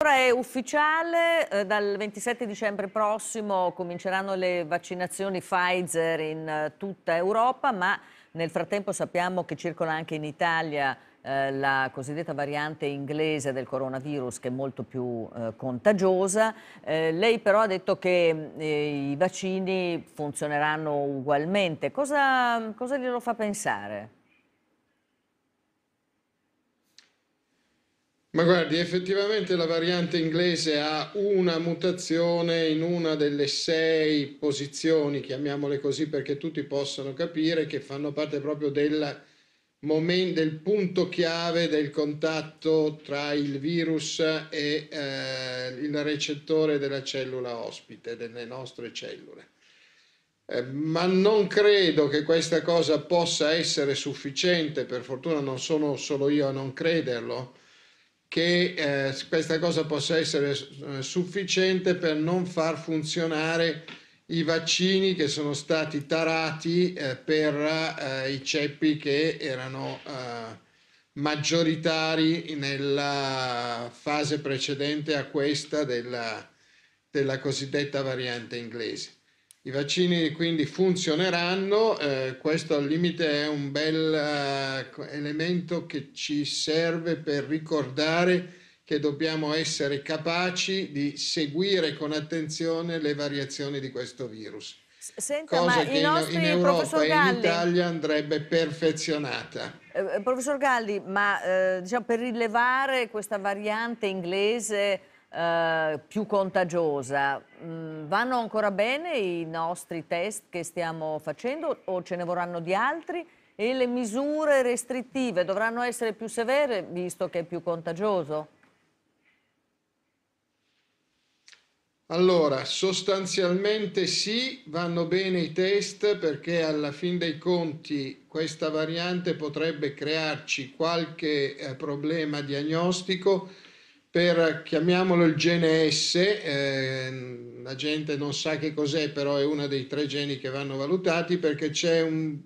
Ora è ufficiale, eh, dal 27 dicembre prossimo cominceranno le vaccinazioni Pfizer in uh, tutta Europa, ma nel frattempo sappiamo che circola anche in Italia eh, la cosiddetta variante inglese del coronavirus che è molto più eh, contagiosa. Eh, lei però ha detto che mm, eh, i vaccini funzioneranno ugualmente. Cosa, mm, cosa glielo fa pensare? Ma guardi, effettivamente la variante inglese ha una mutazione in una delle sei posizioni, chiamiamole così perché tutti possano capire, che fanno parte proprio della momento, del punto chiave del contatto tra il virus e eh, il recettore della cellula ospite, delle nostre cellule. Eh, ma non credo che questa cosa possa essere sufficiente, per fortuna non sono solo io a non crederlo, che eh, questa cosa possa essere eh, sufficiente per non far funzionare i vaccini che sono stati tarati eh, per eh, i ceppi che erano eh, maggioritari nella fase precedente a questa della, della cosiddetta variante inglese. I vaccini quindi funzioneranno, eh, questo al limite è un bel eh, elemento che ci serve per ricordare che dobbiamo essere capaci di seguire con attenzione le variazioni di questo virus. Senta, cosa che in, in Europa e in Italia andrebbe perfezionata. Eh, eh, professor Galli, ma eh, diciamo, per rilevare questa variante inglese eh, più contagiosa. Mm, vanno ancora bene i nostri test che stiamo facendo o ce ne vorranno di altri? E le misure restrittive dovranno essere più severe visto che è più contagioso? Allora, sostanzialmente sì, vanno bene i test perché alla fin dei conti questa variante potrebbe crearci qualche eh, problema diagnostico per, chiamiamolo il gene S, eh, la gente non sa che cos'è, però è uno dei tre geni che vanno valutati perché c'è un...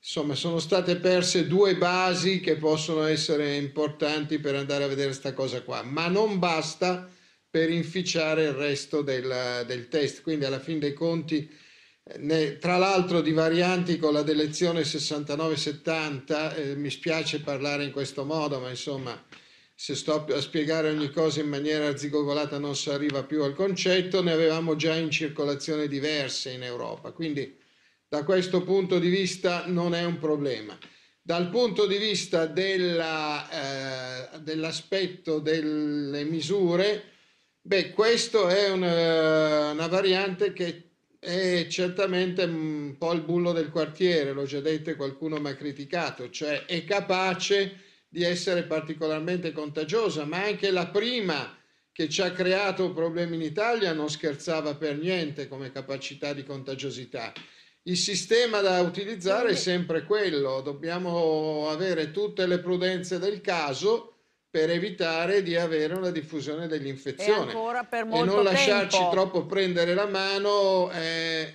Insomma, sono state perse due basi che possono essere importanti per andare a vedere questa cosa qua, ma non basta per inficiare il resto del, del test. Quindi alla fine dei conti, ne, tra l'altro di varianti con la delezione 69-70, eh, mi spiace parlare in questo modo, ma insomma se sto a spiegare ogni cosa in maniera zigogolata non si arriva più al concetto, ne avevamo già in circolazione diverse in Europa, quindi da questo punto di vista non è un problema. Dal punto di vista eh, dell'aspetto eh, dell delle misure, beh, questa è una, eh, una variante che è certamente un po' il bullo del quartiere, l'ho già detto e qualcuno mi ha criticato, cioè è capace di essere particolarmente contagiosa, ma anche la prima che ci ha creato problemi in Italia non scherzava per niente come capacità di contagiosità. Il sistema da utilizzare è sempre quello, dobbiamo avere tutte le prudenze del caso per evitare di avere una diffusione dell'infezione e, e non lasciarci tempo. troppo prendere la mano. Eh,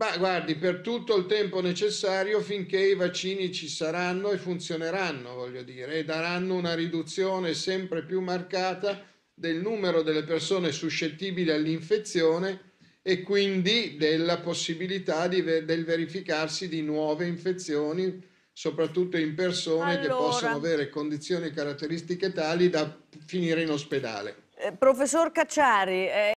ma guardi, per tutto il tempo necessario finché i vaccini ci saranno e funzioneranno, voglio dire, e daranno una riduzione sempre più marcata del numero delle persone suscettibili all'infezione e quindi della possibilità di, del verificarsi di nuove infezioni, soprattutto in persone allora. che possono avere condizioni e caratteristiche tali da finire in ospedale. Eh, professor Cacciari. Eh...